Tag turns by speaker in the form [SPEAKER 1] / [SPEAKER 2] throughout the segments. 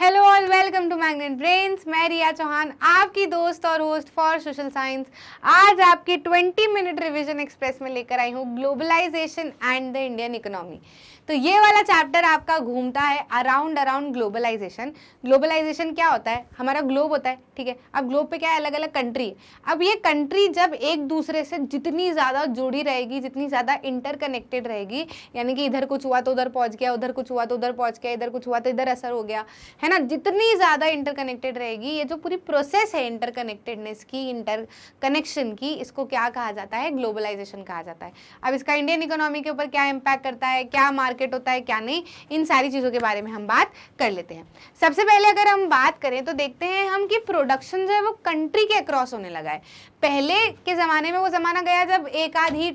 [SPEAKER 1] hello all welcome to Magnet Brains मैं रिया चौहान आपकी दोस्त और होस्ट फॉर सोशल साइंस आज आपकी 20 मिनट रिवीजन एक्सप्रेस में लेकर आई हूँ globalisation and the Indian economy तो ये वाला चैप्टर आपका घूमता है अराउंड अराउंड ग्लोबलाइजेशन ग्लोबलाइजेशन क्या होता है हमारा ग्लोब होता है ठीक है अब ग्लोब पे क्या है अलग अलग कंट्री है अब ये कंट्री जब एक दूसरे से जितनी ज़्यादा जुड़ी रहेगी जितनी ज़्यादा इंटरकनेक्टेड रहेगी यानी कि इधर कुछ हुआ तो उधर पहुँच गया उधर कुछ हुआ तो उधर पहुँच गया इधर कुछ हुआ तो इधर असर हो गया है ना जितनी ज़्यादा इंटरकनेक्टेड रहेगी ये जो पूरी प्रोसेस है इंटरकनेक्टेडनेस की इंटर कनेक्शन की इसको क्या कहा जाता है ग्लोबलाइजेशन कहा जाता है अब इसका इंडियन इकोनॉमी के ऊपर क्या इम्पैक्ट करता है क्या मार्केट मार्केट होता है क्या नहीं इन सारी चीज़ों के बारे में हम बात कर लेते हैं सबसे पहले अगर हम बात करें तो देखते हैं हम कि प्रोडक्शन जो है वो कंट्री के अक्रॉस होने लगा है पहले के ज़माने में वो ज़माना गया जब एक आध ही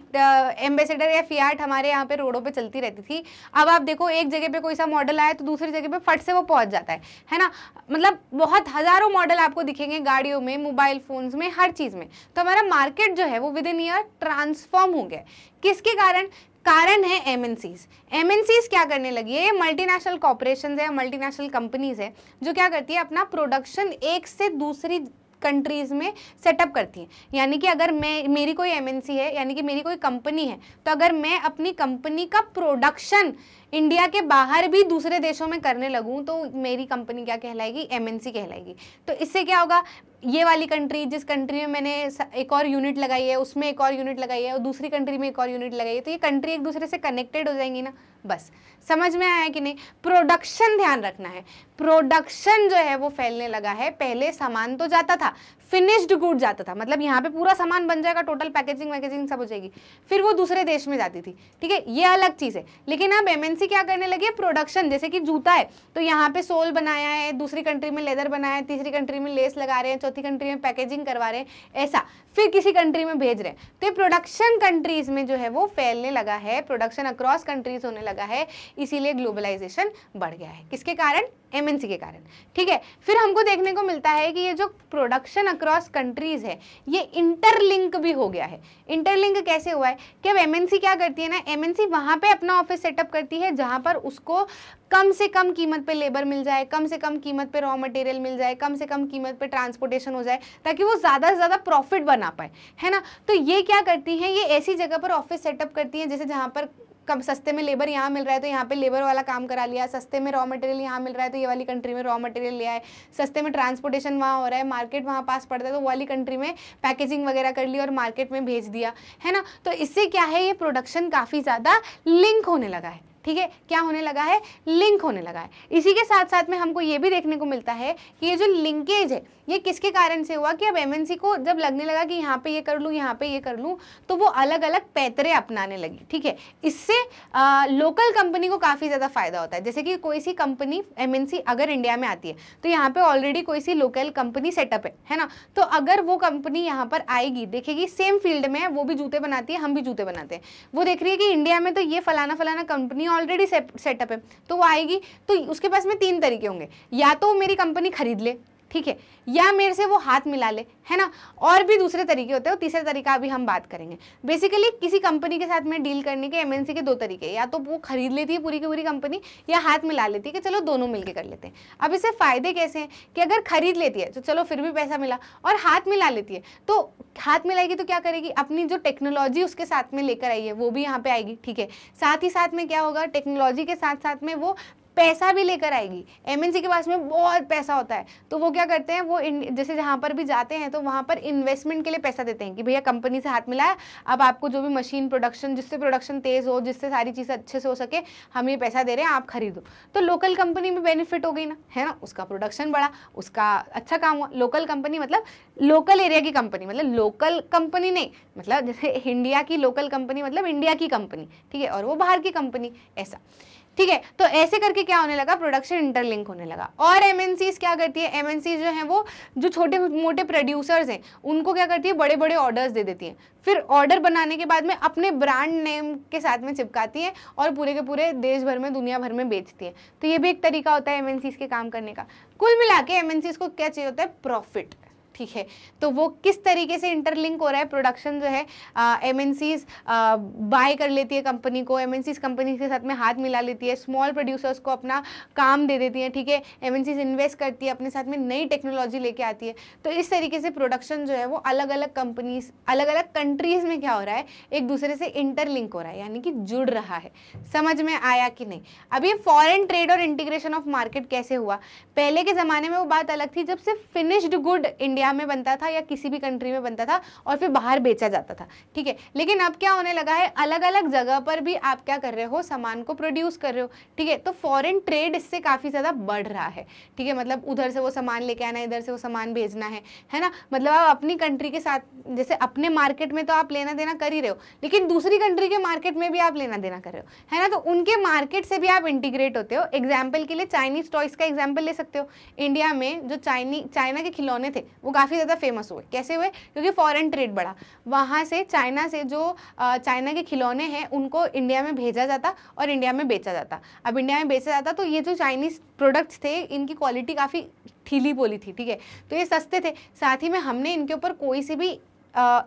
[SPEAKER 1] एम्बेसडर या फियाट हमारे यहाँ पे रोडों पे चलती रहती थी अब आप देखो एक जगह पे कोई सा मॉडल आया तो दूसरी जगह पे फट से वो पहुँच जाता है है ना मतलब बहुत हज़ारों मॉडल आपको दिखेंगे गाड़ियों में मोबाइल फ़ोन्स में हर चीज़ में तो हमारा मार्केट जो है वो विद इन ईयर ट्रांसफॉर्म हो गया किसके कारण कारण है एमएनसीज एमएनसीज क्या करने लगी है मल्टीनेशनल कॉरपोरेशन है मल्टीनेशनल कंपनीज है जो क्या करती है अपना प्रोडक्शन एक से दूसरी कंट्रीज़ में सेटअप करती हैं यानी कि अगर मैं मेरी कोई एमएनसी है यानी कि मेरी कोई कंपनी है तो अगर मैं अपनी कंपनी का प्रोडक्शन इंडिया के बाहर भी दूसरे देशों में करने लगूँ तो मेरी कंपनी क्या कहलाएगी एमएनसी कहलाएगी तो इससे क्या होगा ये वाली कंट्री जिस कंट्री में मैंने एक और यूनिट लगाई है उसमें एक और यूनिट लगाई है और दूसरी कंट्री में एक और यूनिट लगाई है तो ये कंट्री एक दूसरे से कनेक्टेड हो जाएंगी ना बस समझ में आया कि नहीं प्रोडक्शन ध्यान रखना है प्रोडक्शन जो है वो फैलने लगा है पहले सामान तो जाता था फिनिश्ड गुड जाता था मतलब यहाँ पे पूरा सामान बन जाएगा टोटल पैकेजिंग वैकेजिंग सब हो जाएगी फिर वो दूसरे देश में जाती थी ठीक है ये अलग चीज़ है लेकिन अब एमएनसी क्या करने लगी है प्रोडक्शन जैसे कि जूता है तो यहाँ पे सोल बनाया है दूसरी कंट्री में लेदर बनाया है तीसरी कंट्री में लेस लगा रहे हैं चौथी कंट्री में पैकेजिंग करवा रहे हैं ऐसा फिर किसी कंट्री में भेज रहे हैं तो ये प्रोडक्शन कंट्रीज में जो है वो फैलने लगा है प्रोडक्शन अक्रॉस कंट्रीज होने लगा है इसीलिए ग्लोबलाइजेशन बढ़ गया है किसके कारण एमएनसी के कारण ठीक है फिर हमको देखने को मिलता है कि ये जो प्रोडक्शन अक्रॉस कंट्रीज़ है ये इंटरलिंक भी हो गया है इंटरलिंक कैसे हुआ है कि अब एमएनसी क्या करती है ना एमएनसी वहाँ पे अपना ऑफिस सेटअप करती है जहाँ पर उसको कम से कम कीमत पे लेबर मिल जाए कम से कम कीमत पे रॉ मटेरियल मिल जाए कम से कम कीमत पे ट्रांसपोर्टेशन हो जाए ताकि वो ज़्यादा से ज़्यादा प्रॉफिट बना पाए है ना तो ये क्या करती हैं ये ऐसी जगह पर ऑफिस सेटअप करती हैं जैसे जहाँ पर कम सस्ते में लेबर यहाँ मिल रहा है तो यहाँ पे लेबर वाला काम करा लिया सस्ते में रॉ मटेरियल यहाँ मिल रहा है तो ये वाली कंट्री में रॉ मटेरियल लिया है सस्ते में ट्रांसपोर्टेशन वहाँ हो रहा है मार्केट वहाँ पास पड़ता है तो वाली कंट्री में पैकेजिंग वगैरह कर ली और मार्केट में भेज दिया है ना तो इससे क्या है ये प्रोडक्शन काफ़ी ज़्यादा लिंक होने लगा है ठीक है क्या होने लगा है लिंक होने लगा है इसी के साथ साथ में हमको ये भी देखने को मिलता है कि ये जो लिंकेज है ये किसके कारण से हुआ कि अब एमएनसी को जब लगने लगा कि यहाँ पे ये कर लूँ यहाँ पे ये कर लूँ तो वो अलग अलग पैतरे अपनाने लगी ठीक है इससे आ, लोकल कंपनी को काफ़ी ज़्यादा फायदा होता है जैसे कि कोई सी कंपनी एम अगर इंडिया में आती है तो यहाँ पे ऑलरेडी कोई सी लोकल कंपनी सेटअप है है ना तो अगर वो कंपनी यहाँ पर आएगी देखेगी सेम फील्ड में वो भी जूते बनाती है हम भी जूते बनाते हैं वो देख रही है कि इंडिया में तो ये फलाना फलाना कंपनी ऑलरेडी सेटअप है तो वो आएगी तो उसके पास में तीन तरीके होंगे या तो मेरी कंपनी खरीद ले ठीक है या मेरे से वो हाथ मिला ले है ना और भी दूसरे तरीके होते हैं तीसरा तरीका अभी हम बात करेंगे बेसिकली किसी कंपनी के साथ में डील करने के एमएनसी के दो तरीके या तो वो खरीद लेती है पूरी की पूरी कंपनी या हाथ मिला लेती है कि चलो दोनों मिलके कर लेते हैं अब इससे फ़ायदे कैसे हैं कि अगर खरीद लेती है तो चलो फिर भी पैसा मिला और हाथ मिला लेती है तो हाथ मिलाएगी तो क्या करेगी अपनी जो टेक्नोलॉजी उसके साथ में लेकर आई है वो भी यहाँ पे आएगी ठीक है साथ ही साथ में क्या होगा टेक्नोलॉजी के साथ साथ में वो पैसा भी लेकर आएगी एमएनसी के पास में बहुत पैसा होता है तो वो क्या करते हैं वो जैसे जहाँ पर भी जाते हैं तो वहाँ पर इन्वेस्टमेंट के लिए पैसा देते हैं कि भैया कंपनी से हाथ मिलाया अब आपको जो भी मशीन प्रोडक्शन जिससे प्रोडक्शन तेज़ हो जिससे सारी चीज़ें अच्छे से हो सके हम ये पैसा दे रहे हैं आप खरीदो तो लोकल कंपनी में बेनिफिट हो गई ना है ना उसका प्रोडक्शन बढ़ा उसका अच्छा काम हुआ लोकल कंपनी मतलब लोकल एरिया की कंपनी मतलब लोकल कंपनी नहीं मतलब जैसे इंडिया की लोकल कंपनी मतलब इंडिया की कंपनी ठीक है और वो बाहर की कंपनी ऐसा ठीक है तो ऐसे करके क्या होने लगा प्रोडक्शन इंटरलिंक होने लगा और एम क्या करती है एम जो है वो जो छोटे मोटे प्रोड्यूसर्स हैं उनको क्या करती है बड़े बड़े ऑर्डर्स दे देती है फिर ऑर्डर बनाने के बाद में अपने ब्रांड नेम के साथ में चिपकाती है और पूरे के पूरे देश भर में दुनिया भर में बेचती है तो ये भी एक तरीका होता है एम के काम करने का कुल मिला के एम को क्या चाहिए होता है प्रॉफिट ठीक है तो वो किस तरीके से इंटरलिंक हो रहा है प्रोडक्शन जो है एम एन सीज बाय कर लेती है कंपनी को एम एन कंपनी के साथ में हाथ मिला लेती है स्मॉल प्रोड्यूसर्स को अपना काम दे देती है ठीक है एम एन सीज इन्वेस्ट करती है अपने साथ में नई टेक्नोलॉजी लेके आती है तो इस तरीके से प्रोडक्शन जो है वो अलग अलग कंपनीज अलग अलग कंट्रीज़ में क्या हो रहा है एक दूसरे से इंटरलिंक हो रहा है यानी कि जुड़ रहा है समझ में आया कि नहीं अब ये ट्रेड और इंटीग्रेशन ऑफ मार्केट कैसे हुआ पहले के ज़माने में वो बात अलग थी जब सिर्फ फिनिश्ड गुड इंडिया इंडिया में बनता था या किसी भी कंट्री में बनता था और फिर बाहर बेचा जाता था ठीक है लेकिन अब क्या होने लगा है अलग अलग जगह पर भी आप क्या कर रहे हो सामान को प्रोड्यूस कर रहे हो ठीक है तो फॉरेन ट्रेड इससे काफ़ी ज़्यादा बढ़ रहा है ठीक है मतलब उधर से वो सामान लेके आना इधर से वो सामान भेजना है है ना मतलब आप अपनी कंट्री के साथ जैसे अपने मार्केट में तो आप लेना देना कर ही रहे हो लेकिन दूसरी कंट्री के मार्केट में भी आप लेना देना कर रहे हो है ना तो उनके मार्केट से भी आप इंटीग्रेट होते हो एग्जाम्पल के लिए चाइनीज टॉयस का एग्जाम्पल ले सकते हो इंडिया में जो चाइनी चाइना के खिलौने थे वो काफ़ी ज़्यादा फेमस हुए कैसे हुए क्योंकि फॉरेन ट्रेड बढ़ा वहाँ से चाइना से जो चाइना के खिलौने हैं उनको इंडिया में भेजा जाता और इंडिया में बेचा जाता अब इंडिया में बेचा जाता तो ये जो चाइनीज़ प्रोडक्ट्स थे इनकी क्वालिटी काफ़ी ठीली बोली थी ठीक है तो ये सस्ते थे साथ ही में हमने इनके ऊपर कोई सी भी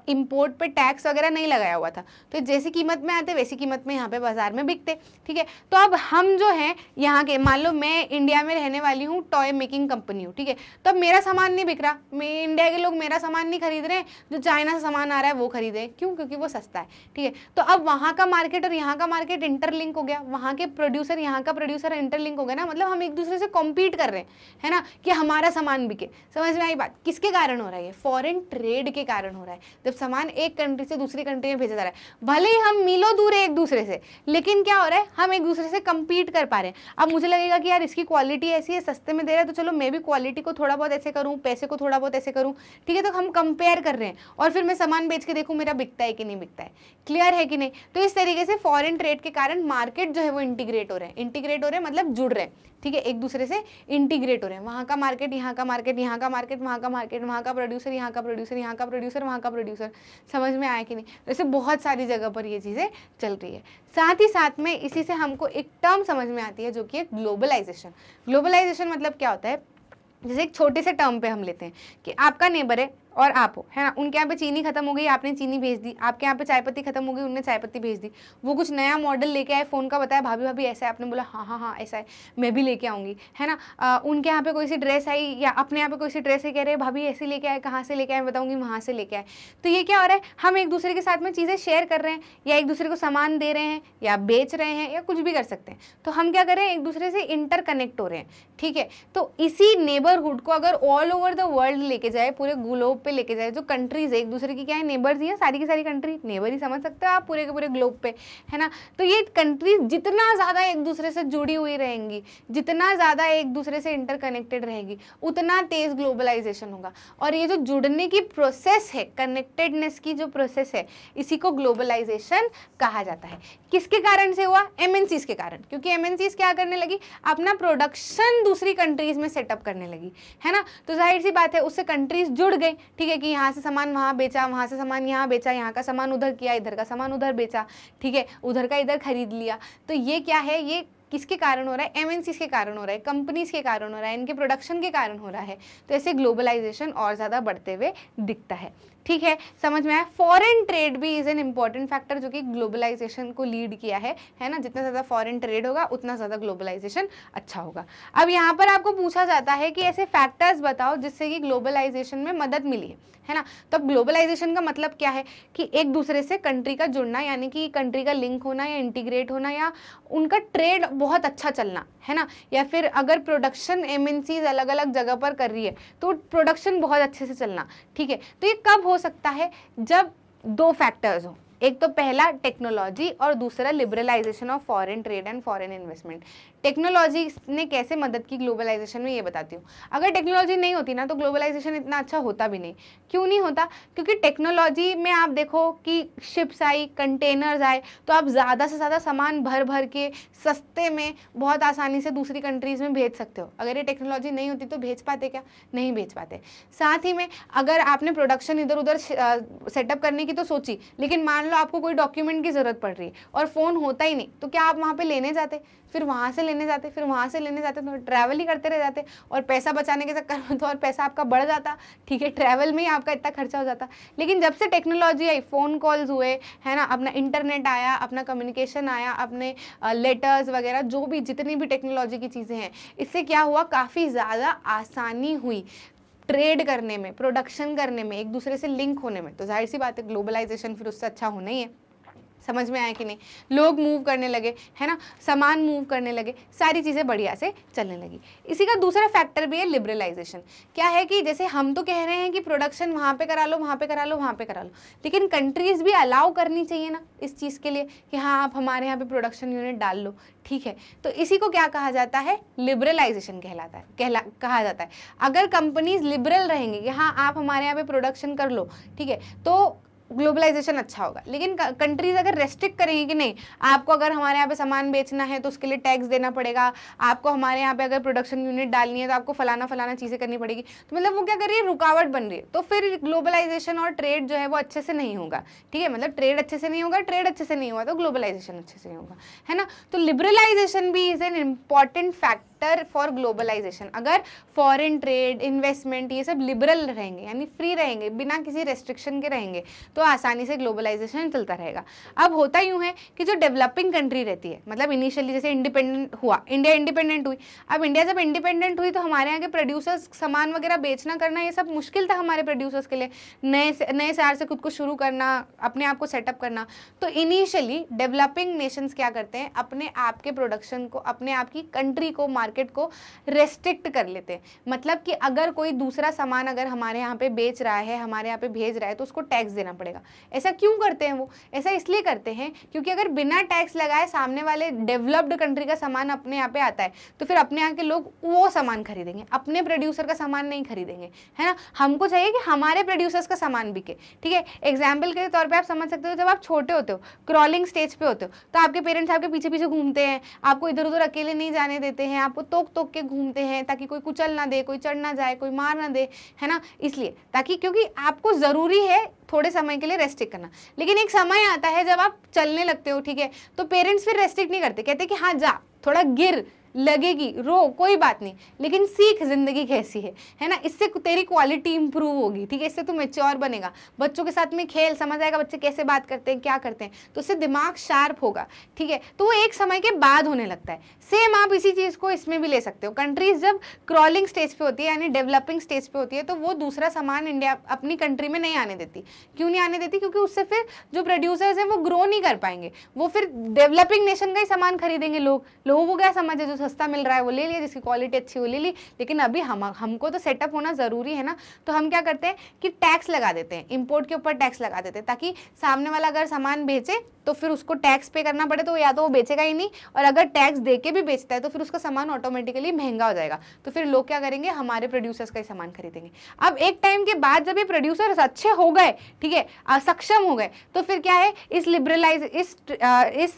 [SPEAKER 1] इम्पोर्ट पे टैक्स वगैरह नहीं लगाया हुआ था तो जैसी कीमत में आते वैसी कीमत में यहाँ पे बाज़ार में बिकते ठीक है तो अब हम जो हैं यहाँ के मान लो मैं इंडिया में रहने वाली हूँ टॉय मेकिंग कंपनी हूँ ठीक है तो अब मेरा सामान नहीं बिक रहा मैं इंडिया के लोग मेरा सामान नहीं खरीद रहे जो चाइना से सामान आ रहा है वो खरीदे क्यों क्योंकि वो सस्ता है ठीक है तो अब वहाँ का मार्केट और यहाँ का मार्केट इंटरलिंक हो गया वहाँ के प्रोड्यूसर यहाँ का प्रोड्यूसर इंटरलिंक हो गया ना मतलब हम एक दूसरे से कॉम्पीट कर रहे हैं है ना कि हमारा सामान बिके समझ में आई बात किसके कारण हो रहा है फॉरन ट्रेड के कारण हो रहा है है जब सामान एक कंट्री से दूसरी कंट्री में भेजा जा रहा है भले ही हम मिलो दूर है एक दूसरे से लेकिन क्या हो रहा है हम एक दूसरे से कम्पीट कर पा रहे हैं अब मुझे लगेगा कि यार इसकी क्वालिटी ऐसी है सस्ते में दे रहा है तो चलो मैं भी क्वालिटी को थोड़ा बहुत ऐसे करूँ पैसे को थोड़ा बहुत ऐसे करूँ ठीक है तो हम कंपेयर कर रहे हैं और फिर मैं सामान बेच के देखूँ मेरा बिकता है कि नहीं बिकता है क्लियर है कि नहीं तो इस तरीके से फॉरन ट्रेड के कारण मार्केट जो है वो इंटीग्रेट हो रहे हैं इंटीग्रेट हो रहे हैं मतलब जुड़ रहे हैं ठीक है एक दूसरे से इंटीग्रेट हो रहे हैं वहाँ का मार्केट यहाँ का मार्केट यहाँ का मार्केट वहाँ का मार्केट वहाँ का प्रोड्यूसर यहाँ का प्रोड्यूसर यहाँ का प्रोड्यूसर वहाँ का प्रोड्यूसर समझ में आया कि नहीं वैसे बहुत सारी जगह पर ये चीज़ें चल रही है साथ ही साथ में इसी से हमको एक टर्म समझ में आती है जो कि है ग्लोबलाइजेशन ग्लोबलाइजेशन मतलब क्या होता है जैसे एक छोटे से टर्म पे हम लेते हैं कि आपका नेबर है और आप हो है ना उनके यहाँ पे चीनी खत्म हो गई आपने चीनी भेज दी आपके यहाँ पे चाय पत्ती खत्म हो गई उनने चाय पत्ती भेज दी वो कुछ नया मॉडल लेके आए फ़ोन का बताया भाभी भाभी ऐसा है आपने बोला हाँ हाँ हाँ ऐसा है मैं भी लेके आऊँगी है ना आ, उनके यहाँ पे कोई सी ड्रेस आई या अपने यहाँ पे कोई सी ड्रेस है कह रहे भाभी ऐसे लेके आए कहाँ से लेके आए बताऊँगी वहाँ से लेके आए तो ये क्या हो रहा है हम एक दूसरे के साथ में चीज़ें शेयर कर रहे हैं या एक दूसरे को सामान दे रहे हैं या बेच रहे हैं या कुछ भी कर सकते हैं तो हम क्या कर रहे हैं एक दूसरे से इंटरकनेक्ट हो रहे हैं ठीक है तो इसी नेबरहुड को अगर ऑल ओवर द वर्ल्ड लेके जाए पूरे ग्लोब पे लेके जाए जो कंट्रीज़ है एक दूसरे की क्या है नेबर्स ही है सारी की सारी कंट्री नेबर ही समझ सकते हो आप पूरे के पूरे ग्लोब पे है ना तो ये कंट्रीज जितना ज़्यादा एक दूसरे से जुड़ी हुई रहेंगी जितना ज़्यादा एक दूसरे से इंटरकनेक्टेड रहेगी उतना तेज़ ग्लोबलाइजेशन होगा और ये जो जुड़ने की प्रोसेस है कनेक्टेडनेस की जो प्रोसेस है इसी को ग्लोबलाइजेशन कहा जाता है किसके कारण से हुआ एम के कारण क्योंकि एम क्या करने लगी अपना प्रोडक्शन दूसरी कंट्रीज़ में सेटअप करने लगी है ना तो जाहिर सी बात है उससे कंट्रीज़ जुड़ गई ठीक है कि यहाँ से सामान वहाँ बेचा वहाँ से सामान यहाँ बेचा यहाँ का सामान उधर किया इधर का सामान उधर बेचा ठीक है उधर का इधर खरीद लिया तो ये क्या है ये किसके कारण हो रहा है एम के कारण हो रहा है कंपनीज के कारण हो रहा है इनके प्रोडक्शन के कारण हो रहा है तो ऐसे ग्लोबलाइजेशन और ज़्यादा बढ़ते हुए दिखता है ठीक है समझ में आया फॉरेन ट्रेड भी इज़ एन इम्पॉर्टेंट फैक्टर जो कि ग्लोबलाइजेशन को लीड किया है है ना जितना ज़्यादा फॉरेन ट्रेड होगा उतना ज़्यादा ग्लोबलाइजेशन अच्छा होगा अब यहाँ पर आपको पूछा जाता है कि ऐसे फैक्टर्स बताओ जिससे कि ग्लोबलाइजेशन में मदद मिली है है ना तो अब ग्लोबलाइजेशन का मतलब क्या है कि एक दूसरे से कंट्री का जुड़ना यानी कि कंट्री का लिंक होना या इंटीग्रेट होना या उनका ट्रेड बहुत अच्छा चलना है ना या फिर अगर प्रोडक्शन एम अलग अलग जगह पर कर रही है तो प्रोडक्शन बहुत अच्छे से चलना ठीक है तो ये कब हो सकता है जब दो फैक्टर्स हों एक तो पहला टेक्नोलॉजी और दूसरा liberalisation of foreign trade and foreign investment technology ने कैसे मदद की ग्लोबलाइजेशन में ये बताती हूँ अगर टेक्नोलॉजी नहीं होती ना तो ग्लोबलाइजेशन इतना अच्छा होता भी नहीं क्यों नहीं होता क्योंकि टेक्नोलॉजी में आप देखो कि शिप्स आई कंटेनर्स आए तो आप ज़्यादा से ज़्यादा सामान भर भर के सस्ते में बहुत आसानी से दूसरी कंट्रीज़ में भेज सकते हो अगर ये टेक्नोलॉजी नहीं होती तो भेज पाते क्या नहीं भेज पाते साथ ही में अगर आपने प्रोडक्शन इधर उधर सेटअप करने की तो सोची लेकिन मान लो आपको कोई डॉक्यूमेंट की ज़रूरत पड़ रही है और फ़ोन होता ही नहीं तो क्या आप वहाँ पर लेने जाते फिर वहाँ से लेने जाते फिर वहाँ से लेने जाते तो ट्रैवल ही करते रह जाते और पैसा बचाने के चक्कर में तो और पैसा आपका बढ़ जाता ठीक है ट्रैवल में ही आपका इतना खर्चा हो जाता लेकिन जब से टेक्नोलॉजी आई फ़ोन कॉल्स हुए है ना अपना इंटरनेट आया अपना कम्युनिकेशन आया अपने लेटर्स वगैरह जो भी जितनी भी टेक्नोलॉजी की चीज़ें हैं इससे क्या हुआ काफ़ी ज़्यादा आसानी हुई ट्रेड करने में प्रोडक्शन करने में एक दूसरे से लिंक होने में तो जाहिर सी बात है ग्लोबलाइजेशन फिर उससे अच्छा होना ही है समझ में आया कि नहीं लोग मूव करने लगे है ना सामान मूव करने लगे सारी चीज़ें बढ़िया से चलने लगी इसी का दूसरा फैक्टर भी है लिबरलाइजेशन क्या है कि जैसे हम तो कह रहे हैं कि प्रोडक्शन वहाँ पे करा लो वहाँ पे करा लो वहाँ पे करा लो लेकिन कंट्रीज़ भी अलाउ करनी चाहिए ना इस चीज़ के लिए कि हाँ आप हमारे यहाँ पर प्रोडक्शन यूनिट डाल लो ठीक है तो इसी को क्या कहा जाता है लिबरलाइजेशन कहलाता है कहला कहा जाता है अगर कंपनीज लिबरल रहेंगी कि हाँ आप हमारे यहाँ पर प्रोडक्शन कर लो ठीक है तो ग्लोबलाइजेशन अच्छा होगा लेकिन कंट्रीज अगर रेस्ट्रिक्ट करेंगे कि नहीं आपको अगर हमारे यहाँ पे सामान बेचना है तो उसके लिए टैक्स देना पड़ेगा आपको हमारे यहाँ पे अगर प्रोडक्शन यूनिट डालनी है तो आपको फलाना फलाना चीज़ें करनी पड़ेगी तो मतलब वो क्या कर रही है रुकावट बन रही है तो फिर ग्लोबलाइजेशन और ट्रेड जो है वो अच्छे से नहीं होगा ठीक है मतलब ट्रेड अच्छे से नहीं होगा ट्रेड अच्छे से नहीं होगा तो ग्लोबलाइजेशन अच्छे से नहीं होगा है ना तो लिबरलाइजेशन भी is an important factor factor for globalisation अगर फॉरेन ट्रेड इन्वेस्टमेंट ये सब लिबरल रहेंगे यानी फ्री रहेंगे बिना किसी रेस्ट्रिक्शन के रहेंगे तो आसानी से ग्लोबलाइजेशन चलता रहेगा अब होता यूँ है कि जो डेवलपिंग कंट्री रहती है मतलब इनिशियली जैसे इंडिपेंडेंट हुआ इंडिया इंडिपेंडेंट हुई अब इंडिया जब इंडिपेंडेंट हुई तो हमारे यहाँ के प्रोड्यूसर्स सामान वगैरह बेचना करना ये सब मुश्किल था हमारे प्रोड्यूसर्स के लिए नए नए शहर से खुद को शुरू करना अपने आप को सेटअप करना तो इनिशियली डेवलपिंग नेशंस क्या करते हैं अपने आप के प्रोडक्शन को अपने आप की कंट्री को मार्केट मार्केट को रेस्ट्रिक्ट कर लेते हैं मतलब कि अगर कोई दूसरा सामान अगर हमारे यहाँ पे बेच रहा है हमारे यहाँ पे भेज रहा है तो उसको टैक्स देना पड़ेगा ऐसा क्यों करते हैं वो ऐसा इसलिए करते हैं क्योंकि अगर बिना टैक्स लगाए सामने वाले डेवलप्ड कंट्री का सामान अपने यहाँ पे आता है तो फिर अपने यहाँ के लोग वो सामान खरीदेंगे अपने प्रोड्यूसर का सामान नहीं खरीदेंगे है ना हमको चाहिए कि हमारे प्रोड्यूसर्स का सामान बिके ठीक है एग्जाम्पल के तौर पर आप समझ सकते हो जब आप छोटे होते हो क्रॉलिंग स्टेज पे होते हो तो आपके पेरेंट्स आपके पीछे पीछे घूमते हैं आपको इधर उधर अकेले नहीं जाने देते हैं आप को तोक तोक के घूमते हैं ताकि कोई कुचल ना दे कोई चढ़ ना जाए कोई मार ना दे है ना इसलिए ताकि क्योंकि आपको ज़रूरी है थोड़े समय के लिए रेस्ट्रिक्ट करना लेकिन एक समय आता है जब आप चलने लगते हो ठीक है तो पेरेंट्स फिर रेस्ट्रिक्ट नहीं करते कहते कि हाँ जा थोड़ा गिर लगेगी रो कोई बात नहीं लेकिन सीख ज़िंदगी कैसी है है ना इससे तेरी क्वालिटी इंप्रूव होगी ठीक है इससे तू मेच्योर बनेगा बच्चों के साथ में खेल समझ आएगा बच्चे कैसे बात करते हैं क्या करते हैं तो उससे दिमाग शार्प होगा ठीक है तो वो एक समय के बाद होने लगता है सेम आप इसी चीज़ को इसमें भी ले सकते हो कंट्रीज जब क्रॉलिंग स्टेज पे होती है यानी डेवलपिंग स्टेज पे होती है तो वो दूसरा सामान इंडिया अपनी कंट्री में नहीं आने देती क्यों नहीं आने देती क्योंकि उससे फिर जो प्रोड्यूसर्स हैं वो ग्रो नहीं कर पाएंगे वो फिर डेवलपिंग नेशन का ही सामान खरीदेंगे लोग लोगों को क्या समझ है जो सस्ता मिल रहा है वो ले लिया जिसकी क्वालिटी अच्छी वो ले ली लेकिन अभी हम हमको तो सेटअप होना ज़रूरी है ना तो हम क्या करते हैं कि टैक्स लगा देते हैं इम्पोर्ट के ऊपर टैक्स लगा देते हैं ताकि सामने वाला अगर सामान बेचे तो फिर उसको टैक्स पे करना पड़े तो या तो वो बेचेगा ही नहीं और अगर टैक्स दे भी बेचता है तो फिर उसका सामान ऑटोमेटिकली महंगा हो जाएगा तो फिर लोग क्या करेंगे हमारे प्रोड्यूसर्स का ही सामान खरीदेंगे अब एक टाइम के बाद जब ये प्रोड्यूसर्स अच्छे हो गए ठीक है सक्षम हो गए तो फिर क्या है इस लिबरलाइज इस इस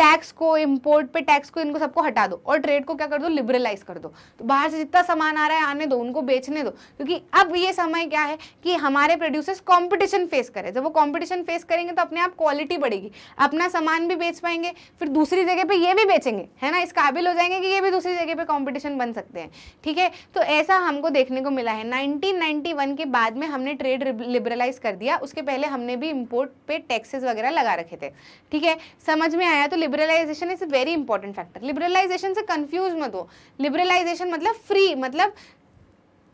[SPEAKER 1] टैक्स को इम्पोर्ट पे टैक्स को इनको सबको हटा दो और ट्रेड को क्या कर दो लिबरलाइज कर दो तो बाहर से जितना सामान आ रहा है आने दो उनको बेचने दो क्योंकि अब ये समय क्या है कि हमारे प्रोड्यूसर्स कॉम्पिटिशन फेस करें जब वो कॉम्पिटिशन फेस करेंगे तो अपने आप क्वालिटी बढ़ेगी अपना सामान भी बेच पाएंगे फिर दूसरी जगह पर ये भी बेचेंगे है ना इस काबिल हो जाएंगे कि ये भी दूसरी जगह पर कॉम्पिटिशन बन सकते हैं ठीक है तो ऐसा हमको देखने को मिला है नाइनटीन के बाद में हमने ट्रेड लिबरलाइज कर दिया उसके पहले हमने भी इम्पोर्ट पर टैक्सेस वगैरह लगा रखे थे ठीक है समझ में आया तो liberalisation is a very important factor liberalisation से कंफ्यूज मत हो लिबरलाइजेशन मतलब फ्री मतलब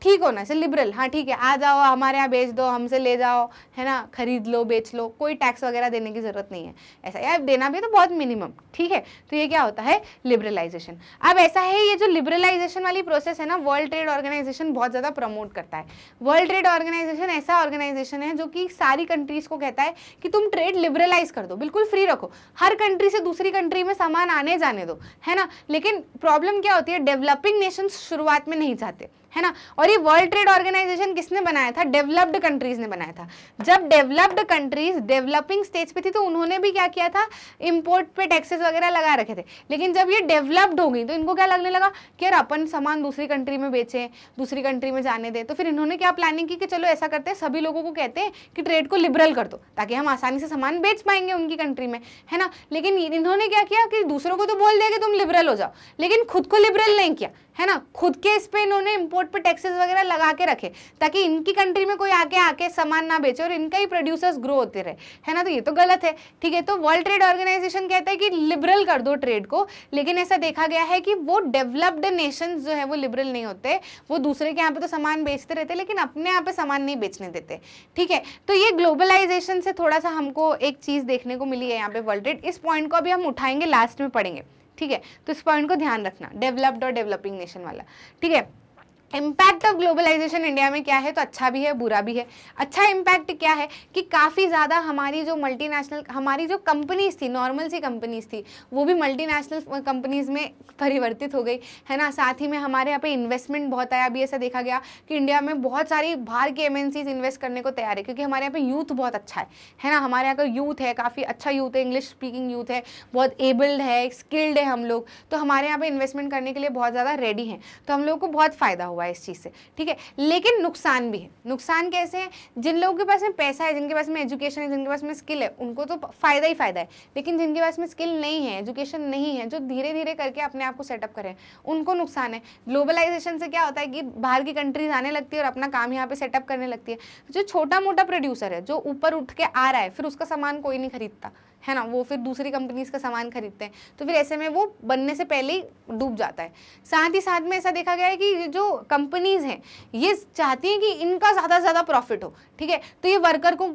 [SPEAKER 1] ठीक होना चाहिए लिबरल हाँ ठीक है आ जाओ हमारे यहाँ बेच दो हमसे ले जाओ है ना खरीद लो बेच लो कोई टैक्स वगैरह देने की ज़रूरत नहीं है ऐसा या देना भी तो बहुत मिनिमम ठीक है तो ये क्या होता है लिबरलाइजेशन अब ऐसा है ये जो लिबरलाइजेशन वाली प्रोसेस है ना वर्ल्ड ट्रेड ऑर्गेनाइजेशन बहुत ज़्यादा प्रमोट करता है वर्ल्ड ट्रेड ऑर्गेनाइजेशन ऐसा ऑर्गेनाइजेशन है जो कि सारी कंट्रीज़ को कहता है कि तुम ट्रेड लिबरलाइज कर दो बिल्कुल फ्री रखो हर कंट्री से दूसरी कंट्री में सामान आने जाने दो है ना लेकिन प्रॉब्लम क्या होती है डेवलपिंग नेशन शुरुआत में नहीं जाते है ना और ये वर्ल्ड ट्रेड ऑर्गेनाइजेशन किसने बनाया था डेवलप्ड कंट्रीज ने बनाया था जब डेवलप्ड कंट्रीज डेवलपिंग स्टेज पे थी तो उन्होंने भी क्या किया था इम्पोर्ट पे टैक्सेस वगैरह लगा रखे थे लेकिन जब ये डेवलप्ड हो गई तो इनको क्या लगने लगा कि यार अपन सामान दूसरी कंट्री में बेचें दूसरी कंट्री में जाने दें तो फिर इन्होंने क्या प्लानिंग की कि चलो ऐसा करते हैं सभी लोगों को कहते हैं कि ट्रेड को लिबरल कर दो ताकि हम आसानी से सामान बेच पाएंगे उनकी कंट्री में है ना लेकिन इन्होंने क्या किया कि दूसरों को तो बोल दिया कि तुम लिबरल हो जाओ लेकिन खुद को लिबरल नहीं किया है ना खुद के इस पर इन्होंने इम्पोर्ट इम्पोर्ट पे टैक्सेस वगैरह लगा के रखे ताकि इनकी कंट्री में कोई आके आके सामान ना बेचे और इनका ही प्रोड्यूसर्स ग्रो होते रहे है ना तो ये तो गलत है ठीक है तो वर्ल्ड ट्रेड ऑर्गेनाइजेशन कहता है कि लिबरल कर दो ट्रेड को लेकिन ऐसा देखा गया है कि वो डेवलप्ड नेशन जो है वो लिबरल नहीं होते वो दूसरे के यहाँ पे तो सामान बेचते रहते लेकिन अपने यहाँ पे सामान नहीं बेचने देते ठीक है तो ये ग्लोबलाइजेशन से थोड़ा सा हमको एक चीज़ देखने को मिली है यहाँ पे वर्ल्ड ट्रेड इस पॉइंट को अभी हम उठाएंगे लास्ट में पढ़ेंगे ठीक है तो इस पॉइंट को ध्यान रखना डेवलप्ड और डेवलपिंग नेशन वाला ठीक है इम्पैक्ट ऑफ ग्लोबलाइजेशन इंडिया में क्या है तो अच्छा भी है बुरा भी है अच्छा इम्पैक्ट क्या है कि काफ़ी ज़्यादा हमारी जो मल्टीनेशनल हमारी जो कंपनीज थी नॉर्मल सी कंपनीज थी वो भी मल्टीनेशनल कंपनीज में परिवर्तित हो गई है ना साथ ही में हमारे यहाँ पे इन्वेस्टमेंट बहुत आया अभी ऐसा देखा गया कि इंडिया में बहुत सारी बाहर की एम इन्वेस्ट करने को तैयार है क्योंकि हमारे यहाँ पर यूथ बहुत अच्छा है है ना हमारे यहाँ का यूथ है काफ़ी अच्छा यूथ है इंग्लिश स्पीकिंग यूथ है बहुत एबल्ड है स्किल्ड है हम लोग तो हमारे यहाँ पर इन्वेस्टमेंट करने के लिए बहुत ज़्यादा रेडी हैं तो हम लोग को बहुत फ़ायदा हो हुआ इस चीज़ से ठीक है लेकिन नुकसान भी है नुकसान कैसे हैं जिन लोगों के पास में पैसा है जिनके पास में एजुकेशन है जिनके पास में स्किल है उनको तो फ़ायदा ही फ़ायदा है लेकिन जिनके पास में स्किल नहीं है एजुकेशन नहीं है जो धीरे धीरे करके अपने आप को सेटअप करें उनको नुकसान है ग्लोबलाइजेशन से क्या होता है कि बाहर की कंट्रीज आने लगती है और अपना काम यहाँ पर सेटअप करने लगती है जो छोटा मोटा प्रोड्यूसर है जो ऊपर उठ के आ रहा है फिर उसका सामान कोई नहीं खरीदता है ना वो फिर दूसरी कंपनीज का सामान खरीदते हैं तो फिर ऐसे में वो बनने से पहले ही डूब जाता है साथ ही साथ में ऐसा देखा गया है कि जो कंपनीज हैं ये चाहती हैं कि इनका ज़्यादा से ज़्यादा प्रॉफिट हो ठीक है तो ये वर्कर को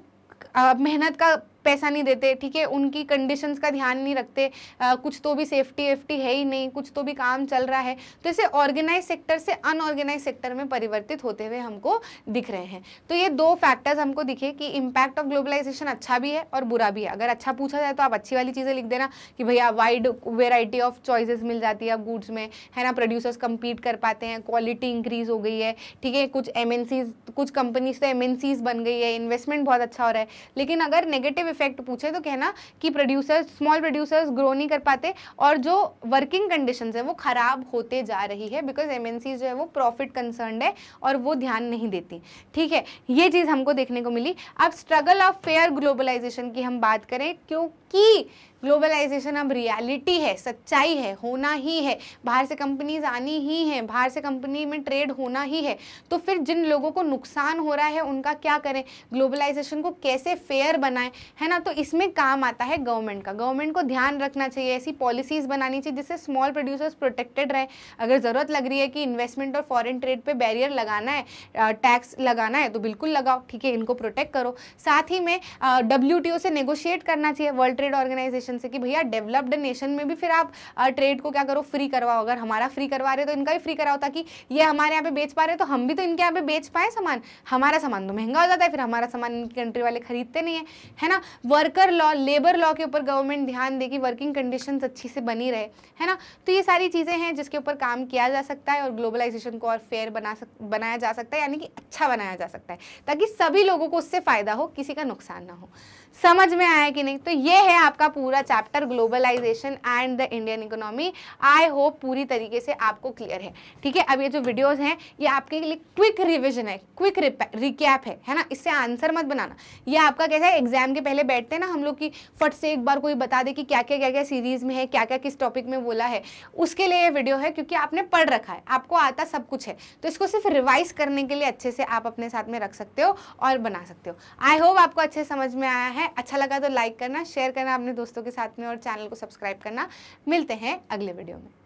[SPEAKER 1] मेहनत का पैसा नहीं देते ठीक है उनकी कंडीशंस का ध्यान नहीं रखते आ, कुछ तो भी सेफ्टी वेफ्टी है ही नहीं कुछ तो भी काम चल रहा है तो इसे ऑर्गेनाइज सेक्टर से अनऑर्गेनाइज सेक्टर में परिवर्तित होते हुए हमको दिख रहे हैं तो ये दो फैक्टर्स हमको दिखे कि इम्पैक्ट ऑफ ग्लोबलाइजेशन अच्छा भी है और बुरा भी है अगर अच्छा पूछा जाए तो आप अच्छी वाली चीज़ें लिख देना कि भैया वाइड वेराइटी ऑफ चॉइसेस मिल जाती है गुड्स में है ना प्रोड्यूसर्स कम्पीट कर पाते हैं क्वालिटी इंक्रीज हो गई है ठीक है कुछ एम कुछ कंपनीज तो एम बन गई है इन्वेस्टमेंट बहुत अच्छा हो रहा है लेकिन अगर नेगेटिव इफेक्ट पूछे तो कहना कि प्रोड्यूसर्स स्मॉल प्रोड्यूसर्स ग्रो नहीं कर पाते और जो वर्किंग कंडीशन है वो ख़राब होते जा रही है बिकॉज एम जो है वो प्रॉफिट कंसर्न है और वो ध्यान नहीं देती ठीक है ये चीज़ हमको देखने को मिली अब स्ट्रगल ऑफ फेयर ग्लोबलाइजेशन की हम बात करें क्योंकि ग्लोबलाइजेशन अब रियलिटी है सच्चाई है होना ही है बाहर से कंपनीज आनी ही है बाहर से कंपनी में ट्रेड होना ही है तो फिर जिन लोगों को नुकसान हो रहा है उनका क्या करें ग्लोबलाइजेशन को कैसे फेयर बनाएं है ना तो इसमें काम आता है गवर्नमेंट का गवर्नमेंट को ध्यान रखना चाहिए ऐसी पॉलिसीज़ बनानी चाहिए जिससे स्मॉल प्रोड्यूसर्स प्रोटेक्टेड रहें अगर ज़रूरत लग रही है कि इन्वेस्टमेंट और फॉरन ट्रेड पर बैरियर लगाना है टैक्स लगाना है तो बिल्कुल लगाओ ठीक है इनको प्रोटेक्ट करो साथ ही में डब्ल्यू से नेगोशिएट करना चाहिए वर्ल्ड ट्रेड ऑर्गेनाइजेशन नेशन से कि भैया डेवलप्ड नेशन में भी फिर आप ट्रेड को क्या करो फ्री करवाओ अगर हमारा फ्री करवा रहे तो इनका भी फ्री कराओ ताकि ये हमारे यहाँ पे बेच पा रहे तो हम भी तो इनके यहाँ पे बेच पाए सामान हमारा सामान तो महंगा हो जाता है फिर हमारा सामान इनकी कंट्री वाले खरीदते नहीं है है ना वर्कर लॉ लेबर लॉ के ऊपर गवर्नमेंट ध्यान दे कि वर्किंग कंडीशन अच्छी से बनी रहे है ना तो ये सारी चीज़ें हैं जिसके ऊपर काम किया जा सकता है और ग्लोबलाइजेशन को और फेयर बना सक बनाया जा सकता है यानी कि अच्छा बनाया जा सकता है ताकि सभी लोगों को उससे फ़ायदा हो किसी का नुकसान ना हो समझ में आया कि नहीं तो ये है आपका पूरा chapter globalisation and the Indian economy I hope पूरी तरीके से आपको क्लियर है ठीक है अब ये जो वीडियोस हैं ये आपके लिए क्विक रिविजन है क्विक रिकैप है है ना इससे आंसर मत बनाना ये आपका कैसा है एग्जाम के पहले बैठते हैं ना हम लोग की फट से एक बार कोई बता दे कि क्या क्या क्या क्या सीरीज में है क्या क्या किस टॉपिक में बोला है उसके लिए ये वीडियो है क्योंकि आपने पढ़ रखा है आपको आता सब कुछ है तो इसको सिर्फ रिवाइज करने के लिए अच्छे से आप अपने साथ में रख सकते हो और बना सकते हो आई होप आपको अच्छे समझ में आया है है अच्छा लगा तो लाइक करना शेयर करना अपने दोस्तों के साथ में और चैनल को सब्सक्राइब करना मिलते हैं अगले वीडियो में